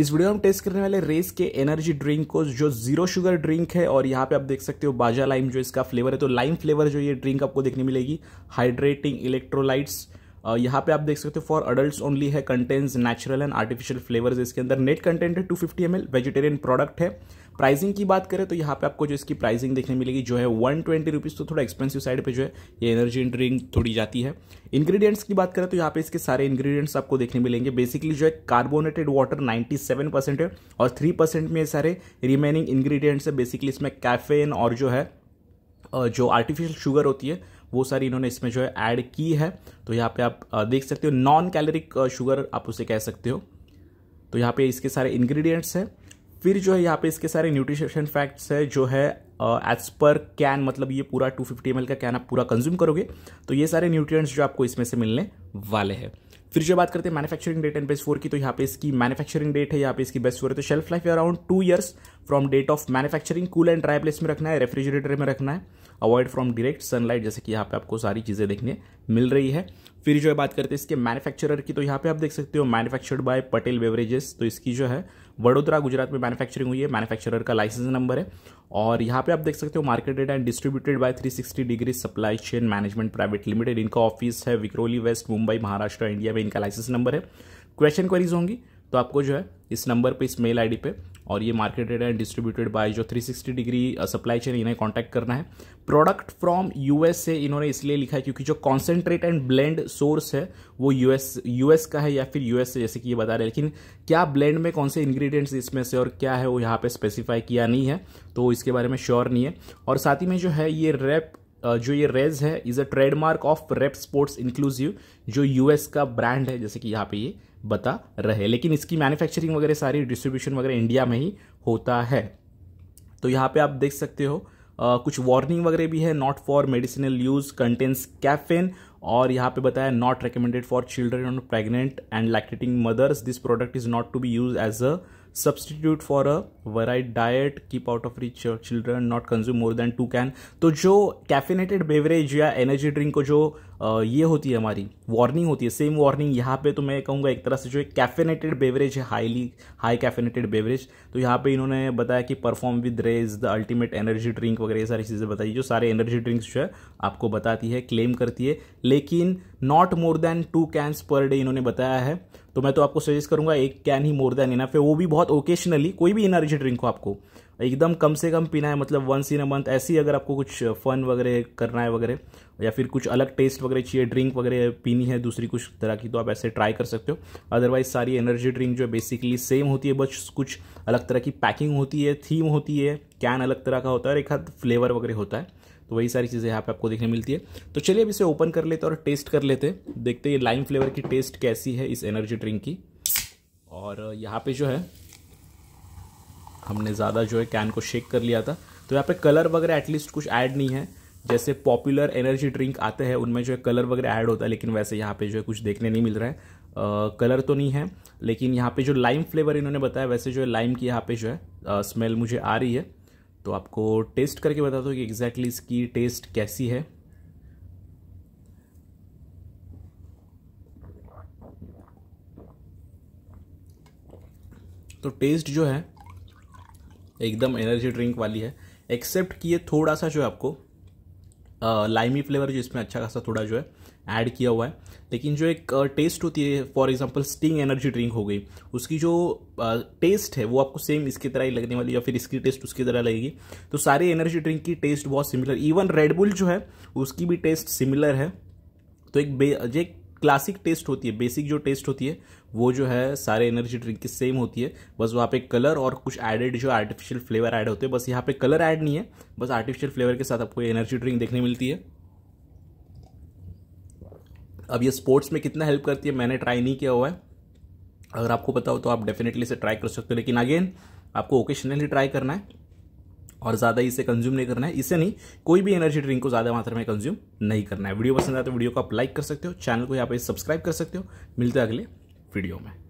इस वीडियो में हम टेस्ट करने वाले रेस के एनर्जी ड्रिंक को जो जीरो शुगर ड्रिंक है और यहाँ पे आप देख सकते हो बाजा लाइम जो इसका फ्लेवर है तो लाइम फ्लेवर जो ये ड्रिंक आपको देखने मिलेगी हाइड्रेटिंग इलेक्ट्रोलाइट्स यहाँ पे आप देख सकते हो फॉर अडल्ट ओनली है contents natural and artificial flavours इसके अंदर नेट कंटेंट है two fifty M vegetarian product है प्राइसिंग की बात करें तो यहाँ पे आपको जो इसकी प्राइसिंग देखने मिलेगी जो है वन ट्वेंटी रुपीज़ तो थोड़ा एक्सपेंसिव साइड पे जो है ये एनर्जी ड्रिंक थोड़ी जाती है इंग्रेडिएंट्स की बात करें तो यहाँ पे इसके सारे इंग्रेडिएंट्स आपको देखने मिलेंगे बेसिकली जो है कार्बोनेटेड वाटर 97 परसेंट है और 3 परसेंट में सारे रिमेनिंग इंग्रीडियंट्स है बेसिकली इसमें कैफेन और जो है जो आर्टिफिशियल शुगर होती है वो सारी इन्होंने इसमें जो है ऐड की है तो यहाँ पे आप देख सकते हो नॉन कैलोरिक शुगर आप उसे कह सकते हो तो यहाँ पे इसके सारे इंग्रेडिएंट्स हैं फिर जो है यहाँ पे इसके सारे न्यूट्रिशन फैक्ट्स है जो है एज पर कैन मतलब ये पूरा 250 फिफ्टी का कैन आप पूरा कंज्यूम करोगे तो ये सारे न्यूट्रिएंट्स जो आपको इसमें से मिलने वाले हैं फिर जो बात करते हैं manufacturing date and best for की तो यहाँ पे इसकी मैन्युफैक्चरिंग डेट है यहाँ पे इसकी बेस्ट फोर है तो shelf life around two years from date of manufacturing cool and dry place में रखना है रेफ्रिजरेटर में रखना है अवॉइड फ्रॉम डायरेक्ट सनलाइट जैसे कि यहाँ पे आपको सारी चीज़ें देखने मिल रही है फिर जो है बात करते हैं इसके मैन्युफैक्चरर की तो यहाँ पे आप देख सकते हो मैन्युफैक्चर्ड बाय पटेल बेवरेजेस तो इसकी जो है वडोदरा गुजरात में मैन्युफैक्चरिंग हुई है मैन्युफैक्चरर का लाइसेंस नंबर है और यहाँ पे आप देख सकते हो marketed and distributed by 360 degree supply chain management private limited इनका ऑफिस है विक्रोली वेस्ट मुंबई महाराष्ट्र इंडिया में इनका लाइसेंस नंबर है क्वेश्चन क्वेरीज होंगी तो आपको जो है इस नंबर पर इस मेल आई पे और ये मार्केटेड एंड डिस्ट्रीब्यूटेड बाय जो 360 डिग्री सप्लाई चेन इन्हें कांटेक्ट करना है प्रोडक्ट फ्रॉम यूएस से इन्होंने इसलिए लिखा है क्योंकि जो कॉन्सेंट्रेट एंड ब्लेंड सोर्स है वो यूएस यूएस का है या फिर यूएस से जैसे कि ये बता रहे हैं लेकिन क्या ब्लेंड में कौन से इन्ग्रीडियंट्स इसमें से और क्या है वो यहाँ पर स्पेसिफाई किया नहीं है तो इसके बारे में श्योर नहीं है और साथ ही में जो है ये रैप uh, जो ये रेज है is a trademark of Rep sports inclusive जो यूएस का ब्रांड है जैसे कि यहाँ पे ये बता रहे लेकिन इसकी मैन्युफैक्चरिंग वगैरह सारी डिस्ट्रीब्यूशन वगैरह इंडिया में ही होता है तो यहाँ पे आप देख सकते हो आ, कुछ वार्निंग वगैरह भी है not for medicinal use contains caffeine और यहाँ पे बताया not recommended for children pregnant and lactating mothers this product is not to be use as a substitute for a varied diet keep out of reach children not consume more than two can तो जो caffeinated beverage या energy drink को जो ये होती है हमारी warning होती है सेम वार्निंग यहाँ पे तो मैं कहूँगा एक तरह से जो एक कैफिनेटेड बेवरेज है हाईली हाई कैफिनेटेड बेवरेज तो यहाँ पे इन्होंने बताया कि perform with Rage the ultimate energy drink वगैरह ये सारी चीज़ें बताई जो सारे एनर्जी ड्रिंक्स जो है आपको बताती है क्लेम करती है लेकिन not more than two cans per day इन्होंने बताया है तो मैं तो आपको सजेस्ट करूंगा एक कैन ही मोर देन इनफ है वो भी बहुत ओकेशनली कोई भी एनर्जी ड्रिंक हो आपको एकदम कम से कम पीना है मतलब वंस इन अ मंथ ऐसी अगर आपको कुछ फन वगैरह करना है वगैरह या फिर कुछ अलग टेस्ट वगैरह चाहिए ड्रिंक वगैरह पीनी है दूसरी कुछ तरह की तो आप ऐसे ट्राई कर सकते हो अदरवाइज सारी एनर्जी ड्रिंक जो है बेसिकली सेम होती है बस कुछ अलग तरह की पैकिंग होती है थीम होती है कैन अलग तरह का होता है और एक हाथ फ्लेवर वगैरह होता है तो वही सारी चीज़ें यहाँ पे आपको देखने मिलती है तो चलिए अब इसे ओपन कर लेते और टेस्ट कर लेते देखते ये लाइम फ्लेवर की टेस्ट कैसी है इस एनर्जी ड्रिंक की और यहाँ पे जो है हमने ज़्यादा जो है कैन को शेक कर लिया था तो यहाँ पे कलर वगैरह एटलीस्ट कुछ ऐड नहीं है जैसे पॉपुलर एनर्जी ड्रिंक आते हैं उनमें जो है कलर वगैरह ऐड होता है लेकिन वैसे यहाँ पे जो है कुछ देखने नहीं मिल रहा है कलर तो नहीं है लेकिन यहाँ पे जो लाइम फ्लेवर इन्होंने बताया वैसे जो है लाइम की यहाँ पे जो है स्मेल मुझे आ रही है तो आपको टेस्ट करके बता दो कि एग्जैक्टली इसकी टेस्ट कैसी है तो टेस्ट जो है एकदम एनर्जी ड्रिंक वाली है एक्सेप्ट किए थोड़ा सा जो है आपको लाइमी फ्लेवर जो इसमें अच्छा खासा थोड़ा जो है ऐड किया हुआ है लेकिन जो एक टेस्ट होती है for example Sting energy drink हो गई उसकी जो टेस्ट है वो आपको सेम इसकी तरह ही लगने वाली या फिर इसकी टेस्ट उसकी तरह लगेगी तो सारे एनर्जी ड्रिंक की टेस्ट बहुत सिमिलर इवन रेडबुल जो है उसकी भी टेस्ट सिमिलर है तो एक बे एक क्लासिक टेस्ट होती है बेसिक जो टेस्ट होती है वो जो है सारे एनर्जी ड्रिंक की सेम होती है बस वहाँ पे कलर और कुछ एडेड जो आर्टिफिशियल फ्लेवर ऐड होते हैं बस यहाँ पे कलर ऐड नहीं है बस आर्टिफिशियल फ्लेवर के साथ आपको एनर्जी ड्रिंक देखने मिलती है अब ये स्पोर्ट्स में कितना हेल्प करती है मैंने ट्राई नहीं किया हुआ है अगर आपको पता हो तो आप डेफिनेटली इसे ट्राई कर सकते हो लेकिन अगेन आपको ओकेशनली ट्राई करना है और ज़्यादा इसे कंज्यूम नहीं करना है इसे नहीं कोई भी एनर्जी ड्रिंक को ज़्यादा मात्रा में कंज्यूम नहीं करना है वीडियो पसंद आए तो वीडियो को आप लाइक कर सकते हो चैनल को यहाँ पर सब्सक्राइब कर सकते हो मिलते हैं अगले वीडियो में